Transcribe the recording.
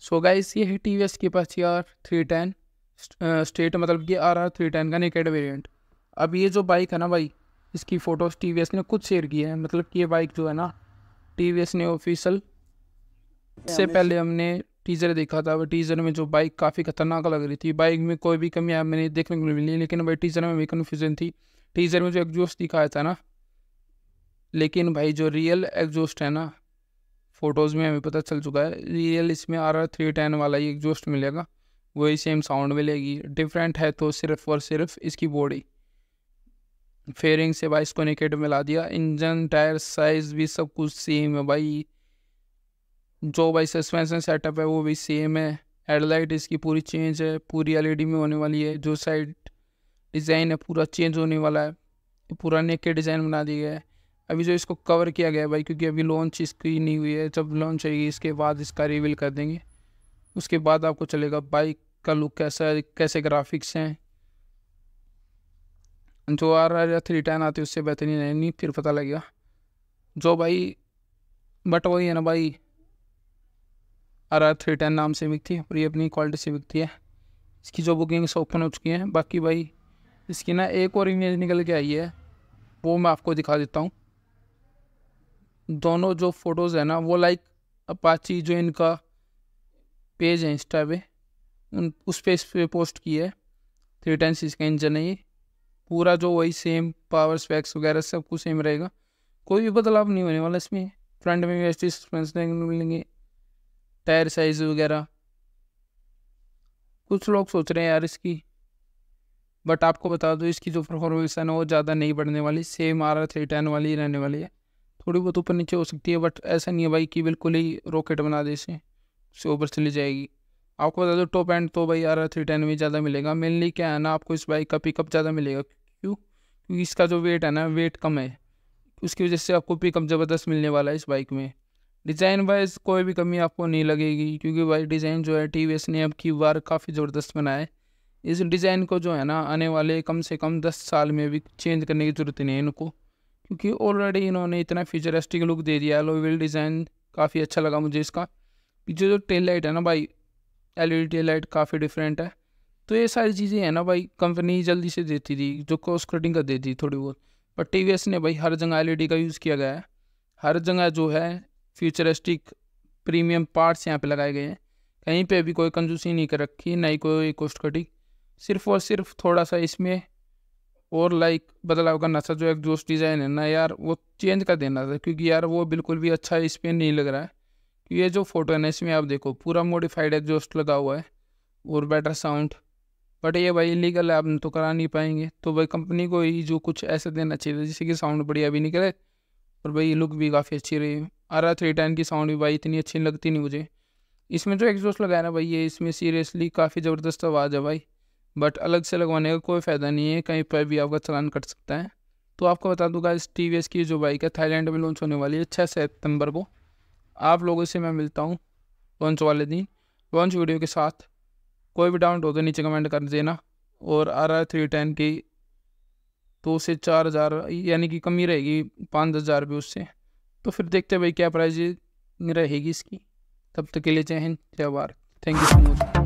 so guys ये है T V S के पास ये आर थ्री टेन स्टेट मतलब कि आर आर थ्री टेन का नेकेड वेरियंट अब ये जो बाइक है ना भाई इसकी फ़ोटोज़ टी वी एस ने खुद शेयर की है मतलब कि ये बाइक जो है ना टी वी एस ने ऑफिशियल इससे पहले हमने टीज़र देखा था टीज़र में जो बाइक काफ़ी खतरनाक लग रही थी बाइक में कोई भी कमी मैंने देखने को मिली लेकिन भाई टीज़र में भी कन्फ्यूज़न थी टीज़र में जो एग्जोस्ट दिखाया था ना लेकिन भाई जो रियल एग्जोस्ट है ना फ़ोटोज़ में हमें पता चल चुका है रियल इसमें आ रहा है थ्री टेन वाला ही एग्जोस्ट मिलेगा वही सेम साउंड मिलेगी डिफरेंट है तो सिर्फ और सिर्फ इसकी बॉडी फेयरिंग से बाईस को निकेट मिला दिया इंजन टायर साइज़ भी सब कुछ सेम है भाई जो भाई सस्पेंशन सेटअप है वो भी सेम है हेडलाइट इसकी पूरी चेंज है पूरी एलईडी में होने वाली है जो साइड डिज़ाइन है पूरा चेंज होने वाला है पूरा नेक के डिज़ाइन बना दिया गए है अभी जो इसको कवर किया गया है भाई क्योंकि अभी लॉन्च इसकी नहीं हुई है जब लॉन्च होगी इसके बाद इसका रिविल कर देंगे उसके बाद आपको चलेगा बाइक का लुक कैसा है कैसे ग्राफिक्स हैं जो आर आर या थ्री टेन आती है उससे बेहतरीन है नहीं फिर पता लगेगा जो भाई बट वही है ना भाई आर आर थ्री टेन नाम से बिकती है और ये अपनी क्वालिटी से बिकती है इसकी जो बुकिंग्स ओपन हो चुकी हैं बाकी भाई इसकी ना एक और इमेज निकल के आई है वो मैं आपको दिखा देता हूँ दोनों जो फ़ोटोज़ है ना वो लाइक अपाची जो इनका पेज है इंस्टा पे उन उस पेज पे पोस्ट की है थ्री टेन सी का इंजन है ये पूरा जो वही सेम पावर स्पैक्स वगैरह सब कुछ सेम रहेगा कोई भी बदलाव नहीं होने वाला इसमें फ्रंट में भी एस टी सस्पेंस मिलेंगे टायर साइज वगैरह कुछ लोग सोच रहे हैं यार इसकी बट आपको बता दो इसकी जो परफॉर्मेंस है ना वो ज़्यादा नहीं बढ़ने वाली same R R three ten वाली रहने वाली है थोड़ी बहुत ऊपर नीचे हो सकती है बट ऐसा नहीं है भाई कि बिल्कुल ही रॉकेट बना दे इसे से ऊपर चली जाएगी आपको बता दो टॉप एंड तो भाई आर थ्री टेन में ज़्यादा मिलेगा मेनली क्या है ना आपको इस बाइक का पिकअप ज़्यादा मिलेगा क्यों क्योंकि इसका जो वेट है ना वेट कम है उसकी वजह से आपको पिकअप ज़बरदस्त मिलने वाला है इस बाइक में डिज़ाइन वाइज कोई भी कमी आपको नहीं लगेगी क्योंकि भाई डिज़ाइन जो है टी वी एस ने अब की बार काफ़ी ज़बरदस्त बनाया है इस डिज़ाइन को जो है ना आने वाले कम से कम दस साल में भी चेंज करने की ज़रूरत नहीं है इनको क्योंकि ऑलरेडी इन्होंने इतना फ्यूचरिस्टिक लुक दे दिया एलोविल डिज़ाइन काफ़ी अच्छा लगा मुझे इसका पीछे जो टेल लाइट है ना भाई एल ई टेल लाइट काफ़ी डिफरेंट है तो ये सारी चीज़ें हैं ना भाई कंपनी जल्दी से देती थी जो कॉस्ट कटिंग कर देती थी थोड़ी बहुत पर टी वी एस ने भाई हर जगह एल ई डी का यूज़ किया गया है हर जगह जो है फ्यूचरिस्टिक प्रीमियम पार्ट्स यहाँ पे लगाए गए हैं कहीं पे भी कोई कंजूसी नहीं कर रखी ना ही कोई कॉस्ट कटिंग सिर्फ और सिर्फ थोड़ा सा इसमें और लाइक बदलाव करना था जो एक जोश डिज़ाइन है ना यार वो चेंज कर देना था क्योंकि यार वो बिल्कुल भी अच्छा इस पर नहीं लग रहा है तो ये जो फ़ोटो है ना इसमें आप देखो पूरा मॉडिफाइड एग्जॉस्ट लगा हुआ है और बेटर साउंड बट ये भाई इलीगल है आप तो करा नहीं पाएंगे तो भाई कंपनी को ही जो कुछ ऐसे देना चाहिए जिससे कि साउंड बढ़िया भी निकले और भाई लुक भी काफ़ी अच्छी रही आर थ्री टेन की साउंड भी भाई इतनी अच्छी लगती नहीं मुझे इसमें जो एग्जॉस्ट लगाया ना भाई ये इसमें सीरियसली काफ़ी ज़बरदस्त आवाज़ है भाई बट अलग से लगवाने का कोई फ़ायदा नहीं है कहीं पर भी आपका चलान कट सकता है तो आपको बता दूंगा इस टी की जो बाइक है थाईलैंड में लॉन्च होने वाली है छः सितंबर को आप लोगों से मैं मिलता हूँ लॉन्च वाले दिन लॉन्च वीडियो के साथ कोई भी डाउट हो तो नीचे कमेंट कर देना और आर आर थ्री टेन की दो तो से चार हज़ार यानी कि कमी रहेगी पाँच दस हज़ार भी उससे तो फिर देखते भाई क्या प्राइस रहेगी इसकी तब तक के लिए जय हिंद जय Bharat thank you so much